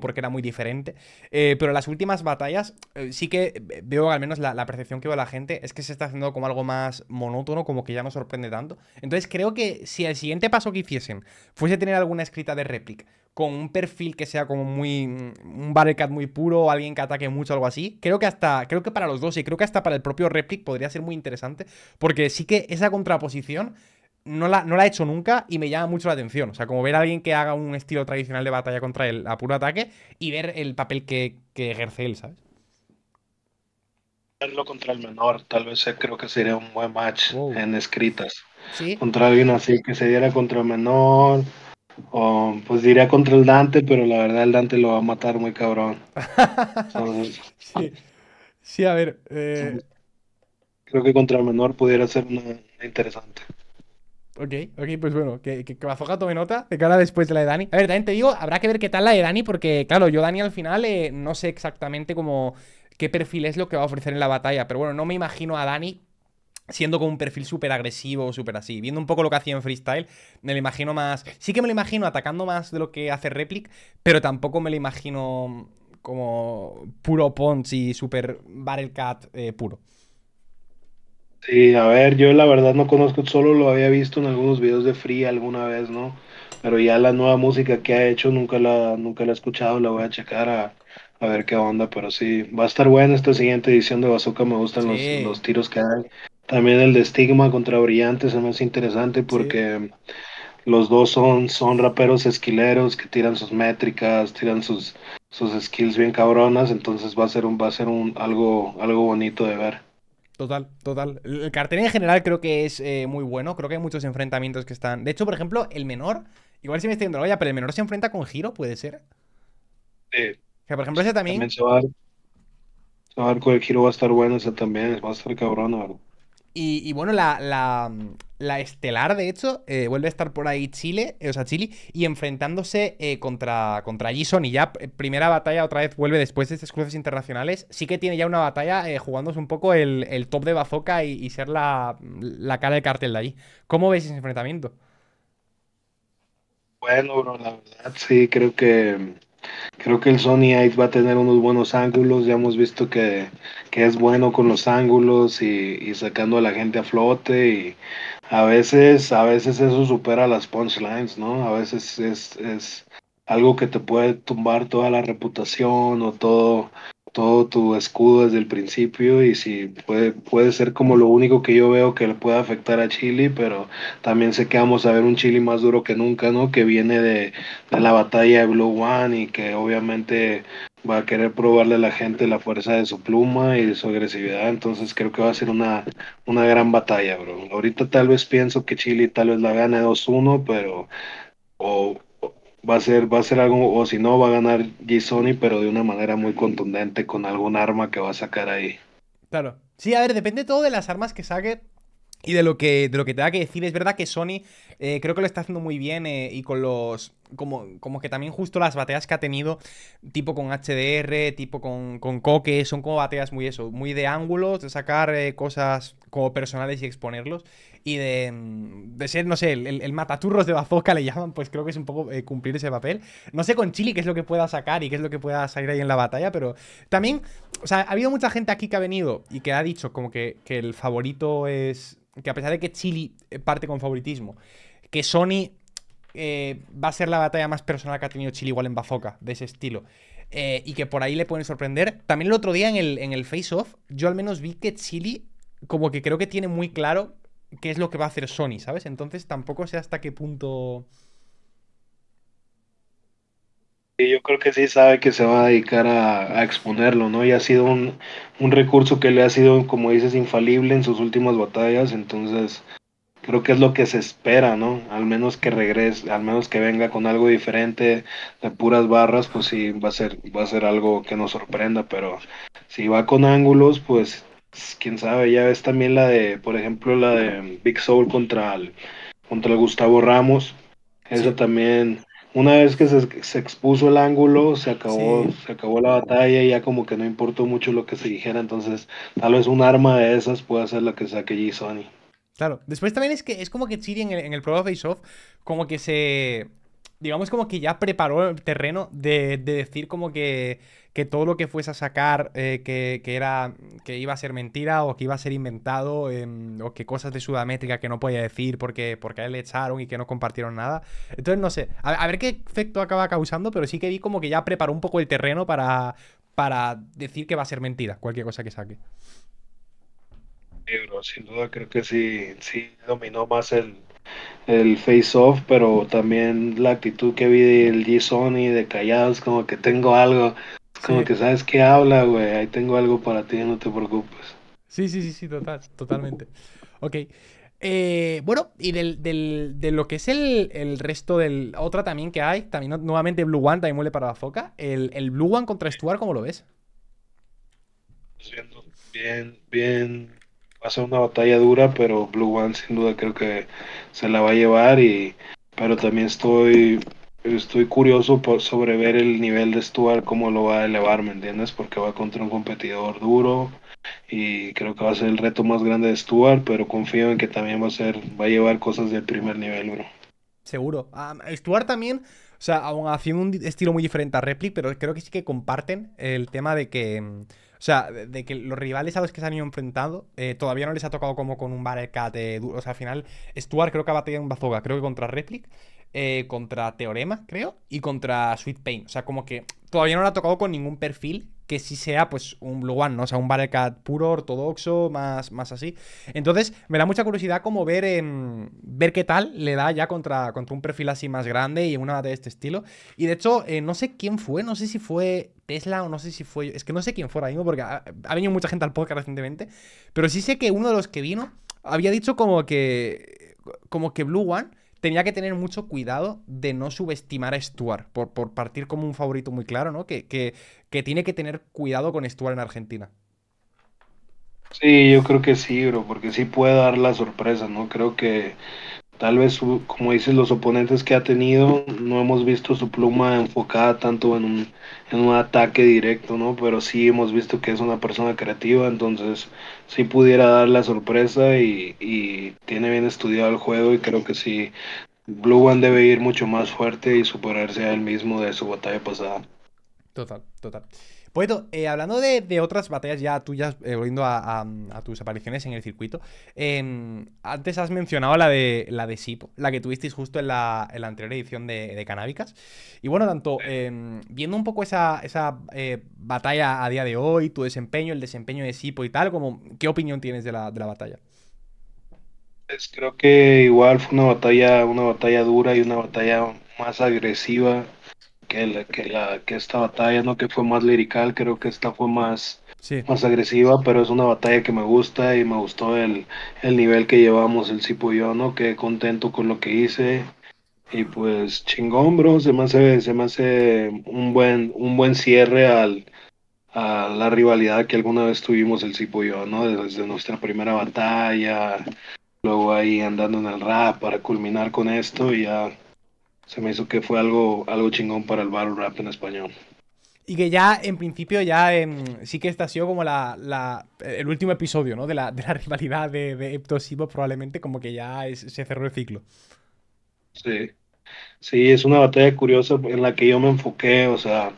porque era muy diferente. Eh, pero las últimas batallas eh, sí que veo, al menos la, percepción que veo la gente, es que se está haciendo como algo más monótono, como que ya no sorprende tanto. Entonces creo que si el siguiente paso que hiciesen fuese tener alguna escrita de réplica, con un perfil que sea como muy. Mm, un barricad muy puro, alguien que ataque mucho, algo así. Creo que hasta. Creo que para los dos y creo que hasta para el propio réplica podría ser muy interesante. Porque sí que esa contraposición no la, no he hecho nunca y me llama mucho la atención. O sea, como ver a alguien que haga un estilo tradicional de batalla contra él a puro ataque y ver el papel que, ejerce él, ¿sabes? Verlo contra el menor, tal vez eh, creo que sería un buen match en escritas. ¿Sí? Contra alguien así que se diera contra el menor. O pues diría contra el Dante, pero la verdad el Dante lo va a matar muy cabrón. sí. sí. a ver. Eh, creo que contra el menor pudiera ser una interesante. Ok, ok, pues bueno, que, que, que tome nota de cara después de la de Dani. A ver, también te digo, habrá que ver qué tal la de Dani, porque claro, yo Dani al final eh, no sé exactamente cómo qué perfil es lo que va a ofrecer en la batalla, pero bueno, no me imagino a Dani siendo como un perfil súper agresivo o súper así. Viendo un poco lo que hacía en freestyle, me lo imagino más. Sí que me lo imagino atacando más de lo que hace Replic, pero tampoco me lo imagino como puro punch y súper barrel cat eh, puro. Sí, a ver, yo la verdad no conozco, solo lo había visto en algunos videos de Free alguna vez, ¿no? Pero ya la nueva música que ha hecho nunca la, nunca la he escuchado, la voy a checar a, ver qué onda, pero sí, va a estar buena esta siguiente edición de Bazooka, me gustan los, tiros que hay. También el de Stigma contra Brillantes se me hace interesante porque los dos son, son raperos esquileros que tiran sus métricas, tiran sus, sus skills bien cabronas, entonces va a ser un, va a ser un algo, algo bonito de ver. Total, total. El cartel en general creo que es eh, muy bueno. Creo que hay muchos enfrentamientos que están. De hecho, por ejemplo, el menor. Igual si me estoy yendo la pero el menor se enfrenta con Giro, ¿puede ser? Sí. Que por ejemplo ese también. con el Giro, va a estar bueno ese también. Va a estar cabrón, ¿verdad? Y, y bueno, la, la estelar, de hecho, eh, vuelve a estar por ahí Chile, o sea, Chile, y enfrentándose eh, contra, contra Jason. Y ya eh, primera batalla otra vez vuelve después de estos cruces internacionales. Sí que tiene ya una batalla jugándose un poco el, top de Bazoka y, ser la, cara del cartel de ahí ¿Cómo ves ese enfrentamiento? Bueno, la verdad sí, creo que Creo que el Sony A8 va a tener unos buenos ángulos, ya hemos visto que, es bueno con los ángulos y, y, sacando a la gente a flote y a veces, a veces eso supera las punchlines, ¿no? A veces es, es algo que te puede tumbar toda la reputación o todo, todo tu escudo desde el principio y si puede, puede ser como lo único que yo veo que le pueda afectar a Chile, pero también sé que vamos a ver un Chile más duro que nunca, ¿no? Que viene de, la batalla de Blue One y que obviamente va a querer probarle a la gente la fuerza de su pluma y de su agresividad, entonces creo que va a ser una, gran batalla, bro. Ahorita tal vez pienso que Chile tal vez la gane 2-1, pero... O, va a ser, va a ser algo, o si no, va a ganar G-Sony, pero de una manera muy contundente con algún arma que va a sacar ahí. Claro. Sí, a ver, depende todo de las armas que saque. Y de lo que, de lo que te decir, es verdad que Sony eh, creo que lo está haciendo muy bien eh, y con los como, que también justo las bateas que ha tenido, tipo con HDR, tipo con, con coque, son como bateas muy eso, muy de ángulos, de sacar eh, cosas como personales y exponerlos, y de, mm, de ser, no sé, el, el, mataturros de bazooka le llaman, pues creo que es un poco eh, cumplir ese papel. No sé con Chili qué es lo que pueda sacar y qué es lo que pueda salir ahí en la batalla, pero también, o sea, ha habido mucha gente aquí que ha venido y que ha dicho como que, que el favorito es, que a pesar de que Chili eh, parte con favoritismo, que Sony eh, va a ser la batalla más personal que ha tenido Chile igual en Bazooka de ese estilo. Eh, y que por ahí le pueden sorprender. También el otro día en el, en el face-off, yo al menos vi que Chile como que creo que tiene muy claro qué es lo que va a hacer Sony, ¿sabes? Entonces tampoco sé hasta qué punto... Y yo creo que sí sabe que se va a dedicar a, exponerlo, ¿no? Y ha sido un, un, recurso que le ha sido, como dices, infalible en sus últimas batallas, entonces creo que es lo que se espera, ¿no? Al menos que regrese, al menos que venga con algo diferente, de puras barras, pues sí va a ser, va a ser algo que nos sorprenda, pero si va con ángulos, pues quién sabe, ya ves también la de, por ejemplo, la de Big Soul contra el, contra Gustavo Ramos, Eso también una vez que se, se, expuso el ángulo, se acabó, se acabó la batalla y ya como que no importó mucho lo que se dijera, entonces tal vez un arma de esas pueda ser la que saque G Sony. Claro. Después también es que es como que Chiri en el, en el como que se. Digamos como que ya preparó el terreno de, decir como que, que todo lo que fuese a sacar eh, que, era que iba a ser mentira o que iba a ser inventado em, o que cosas de Sudamétrica que no podía decir porque, porque a él le echaron y que no compartieron nada. Entonces no sé, a, ver qué efecto acaba causando, pero sí que vi como que ya preparó un poco el terreno para, para decir que va a ser mentira cualquier cosa que saque sin duda creo que sí, sí dominó más el, face-off, pero también la actitud que vi del G-Sony de callados, como que tengo algo, como que sabes que habla, güey, ahí tengo algo para ti, no te preocupes. Sí, sí, sí, sí, total, totalmente. Ok. Eh, bueno, y del, del, de lo que es el, resto del. Otra también que hay, también nuevamente Blue One también muele para la foca. El, el Blue One contra Stuart, ¿cómo lo ves? Pues bien, bien, va a ser una batalla dura, pero Blue One sin duda creo que se la va a llevar y pero también estoy estoy curioso por sobre ver el nivel de Stuart cómo lo va a elevar, ¿me entiendes? Porque va contra un competidor duro y creo que va a ser el reto más grande de Stuart, pero confío en que también va a ser va a llevar cosas del primer nivel, bro. Seguro. Ah, Stuart también o sea, aún haciendo un estilo muy diferente a Replic, pero creo que sí que comparten el tema de que mm, o sea, de, que los rivales a los que se han ido enfrentando eh, todavía no les ha tocado como con un barca duro. O sea, al final, Stuart creo que ha batido en Bazoga. creo que contra Replic, eh, contra Teorema, creo, y contra Sweet Pain. O sea, como que todavía no le ha tocado con ningún perfil que sí sea pues un Blue One, ¿no? O sea, un barca puro, ortodoxo, más, más así. Entonces, me da mucha curiosidad como ver, en. ver qué tal le da ya contra, un perfil así más grande y una de este estilo. Y de hecho, eh, no sé quién fue, no sé si fue Tesla o no sé si fue Es que no sé quién fuera ahí mismo porque ha, venido mucha gente al podcast recientemente. Pero sí sé que uno de los que vino había dicho como que. Como que Blue One tenía que tener mucho cuidado de no subestimar a Stuart. Por, por partir como un favorito muy claro, ¿no? Que, que tiene que tener cuidado con Stuart en Argentina. Sí, yo creo que sí, bro, porque sí puede dar la sorpresa, ¿no? Creo que Tal vez, como dices, los oponentes que ha tenido, no hemos visto su pluma enfocada tanto en un, en un ataque directo, ¿no? Pero sí hemos visto que es una persona creativa, entonces sí pudiera dar la sorpresa y, y tiene bien estudiado el juego y creo que sí, Blue One debe ir mucho más fuerte y superarse a él mismo de su batalla pasada. Total, total. Pues hablando de, otras batallas ya tuyas, eh, volviendo a, tus apariciones en el circuito, em, antes has mencionado la de la de Sipo, la que tuvisteis justo en la, anterior edición de, de Canábicas. Y bueno, tanto em, viendo un poco esa, eh, batalla a día de hoy, tu desempeño, el desempeño de Sipo y tal, como, ¿qué opinión tienes de la, batalla? Pues creo que igual fue una batalla, una batalla dura y una batalla más agresiva que, la, que, esta batalla no que fue más lirical, creo que esta fue más, más agresiva, pero es una batalla que me gusta y me gustó el, nivel que llevamos el Cipo y ¿no? contento con lo que hice. Y pues chingón, bro, se me hace, se un buen, un buen cierre al, a la rivalidad que alguna vez tuvimos el Cipo ¿no? Desde nuestra primera batalla, luego ahí andando en el rap para culminar con esto y ya se me hizo que fue algo, algo chingón para el battle rap en español. Y que ya, en principio, ya em, sí que este ha sido como la, el último episodio, ¿no? De la, de la rivalidad de, de probablemente como que ya se cerró el ciclo. Sí. Sí, es una batalla curiosa en la que yo me enfoqué, o sea,